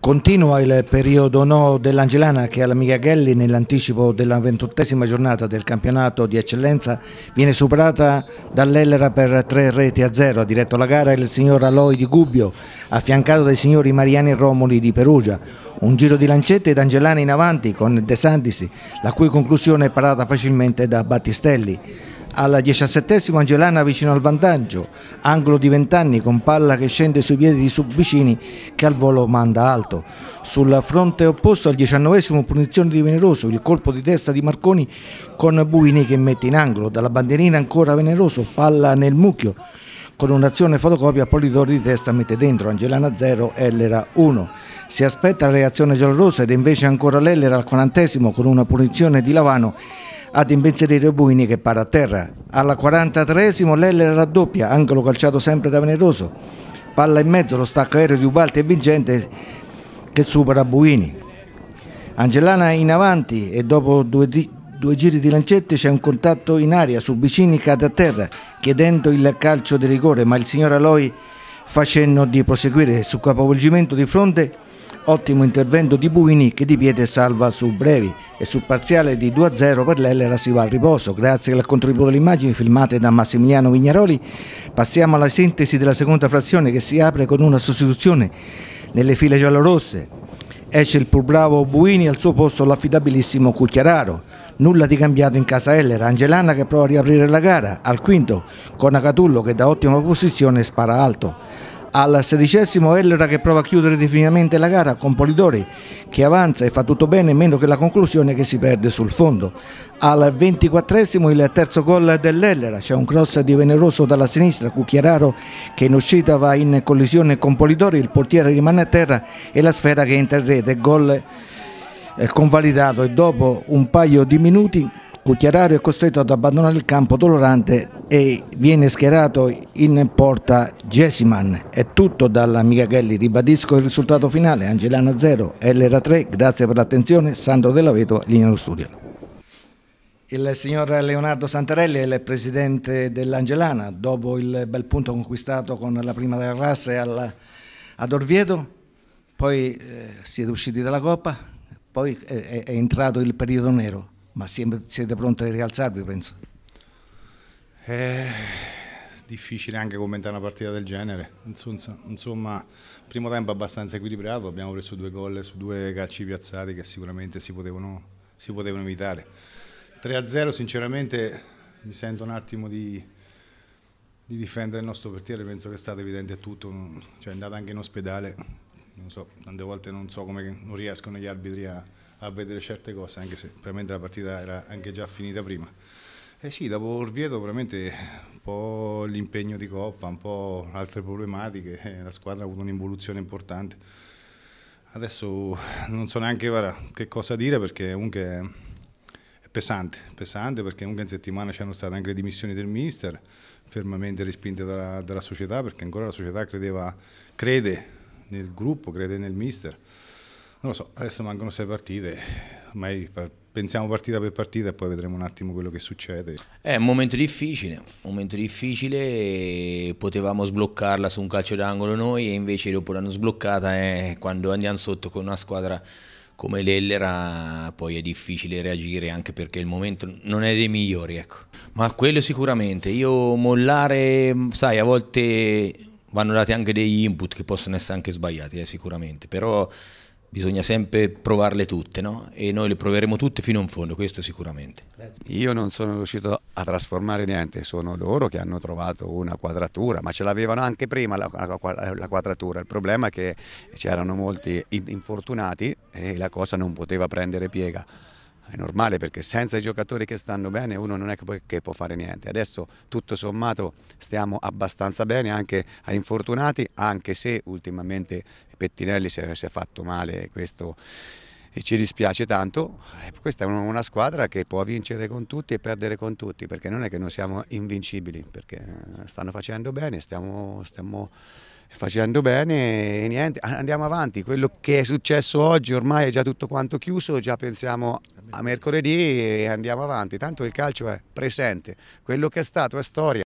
Continua il periodo no dell'Angelana che alla Michaghelli nell'anticipo della ventottesima giornata del campionato di eccellenza viene superata dall'Ellera per tre reti a zero. Ha diretto la gara il signor Aloi di Gubbio, affiancato dai signori Mariani e Romoli di Perugia. Un giro di lancette ed Angelana in avanti con De Santisi, la cui conclusione è parata facilmente da Battistelli. Al diciassettesimo Angelana vicino al vantaggio, angolo di vent'anni con palla che scende sui piedi di Subicini che al volo manda alto. Sul fronte opposto al diciannovesimo punizione di Veneroso, il colpo di testa di Marconi con Buini che mette in angolo, dalla bandierina ancora Veneroso, palla nel mucchio. Con un'azione fotocopia Polidori di testa mette dentro Angelana 0, Ellera 1. Si aspetta la reazione giallorossa ed invece ancora l'Ellera al quarantesimo con una punizione di Lavano ad impensierire Buini che para a terra. Alla 43esimo Lelle raddoppia, angolo calciato sempre da Veneroso. Palla in mezzo, lo stacco aereo di Ubalti e Vincente che supera Buini. Angelana in avanti e dopo due, due giri di lancette c'è un contatto in aria su Bicini cade a terra chiedendo il calcio di rigore ma il signor Aloi facendo di proseguire sul capovolgimento di fronte ottimo intervento di Buini che di piede salva su Brevi e sul parziale di 2-0 per l'Ellera si va al riposo. Grazie al contributo delle immagini filmate da Massimiliano Vignaroli passiamo alla sintesi della seconda frazione che si apre con una sostituzione nelle file giallorosse. Esce il pur bravo Buini al suo posto l'affidabilissimo Cucchiararo. Nulla di cambiato in casa Heller, Angelana che prova a riaprire la gara al quinto, con Acatullo che da ottima posizione spara alto. Al sedicesimo Ellera che prova a chiudere definitivamente la gara con Polidori che avanza e fa tutto bene meno che la conclusione che si perde sul fondo. Al ventiquattresimo il terzo gol dell'Ellera, c'è un cross di Veneroso dalla sinistra, Cucchiararo che in uscita va in collisione con Polidori, il portiere rimane a terra e la sfera che entra in rete, gol è convalidato e dopo un paio di minuti Cucchiararo è costretto ad abbandonare il campo dolorante e viene schierato in porta Gesiman. È tutto dalla Michagelli, Ribadisco il risultato finale. Angelana 0, Lera 3. Grazie per l'attenzione. Sandro Della Veto, linea allo studio. Il signor Leonardo Santarelli è il presidente dell'Angelana. Dopo il bel punto conquistato con la prima della classe al, ad Orvieto, poi eh, siete usciti dalla Coppa, poi è, è entrato il periodo nero, ma siete pronti a rialzarvi, penso. È eh, difficile anche commentare una partita del genere. Insomma, insomma, primo tempo abbastanza equilibrato, abbiamo preso due gol su due calci piazzati che sicuramente si potevano, si potevano evitare. 3-0 sinceramente mi sento un attimo di, di difendere il nostro portiere, penso che è stato evidente a tutto, cioè è andato anche in ospedale, non so, tante volte non so come non riescono gli arbitri a, a vedere certe cose, anche se veramente la partita era anche già finita prima. Eh sì, dopo Orvieto veramente un po' l'impegno di Coppa, un po' altre problematiche, eh, la squadra ha avuto un'involuzione importante. Adesso non so neanche guarda, che cosa dire perché comunque è pesante, pesante perché comunque in settimana c'erano state anche le dimissioni del mister, fermamente respinte dalla, dalla società perché ancora la società credeva, crede nel gruppo, crede nel mister. Non lo so, adesso mancano sei partite, ormai pensiamo partita per partita e poi vedremo un attimo quello che succede. È un momento difficile, un momento difficile, potevamo sbloccarla su un calcio d'angolo noi e invece dopo l'hanno sbloccata eh, quando andiamo sotto con una squadra come l'Ellera poi è difficile reagire anche perché il momento non è dei migliori, ecco. Ma quello sicuramente, io mollare, sai, a volte vanno dati anche degli input che possono essere anche sbagliati, eh, sicuramente, però bisogna sempre provarle tutte, no? E noi le proveremo tutte fino in fondo, questo sicuramente. Io non sono riuscito a trasformare niente, sono loro che hanno trovato una quadratura, ma ce l'avevano anche prima la, la quadratura, il problema è che c'erano molti infortunati e la cosa non poteva prendere piega è normale perché senza i giocatori che stanno bene uno non è che può fare niente. Adesso tutto sommato stiamo abbastanza bene anche a infortunati, anche se ultimamente Pettinelli si è, si è fatto male, questo e ci dispiace tanto. Eh, questa è una squadra che può vincere con tutti e perdere con tutti, perché non è che non siamo invincibili, perché eh, stanno facendo bene, stiamo, stiamo facendo bene e niente, andiamo avanti. Quello che è successo oggi ormai è già tutto quanto chiuso, già pensiamo a mercoledì e eh, andiamo avanti, tanto il calcio è presente, quello che è stato è storia.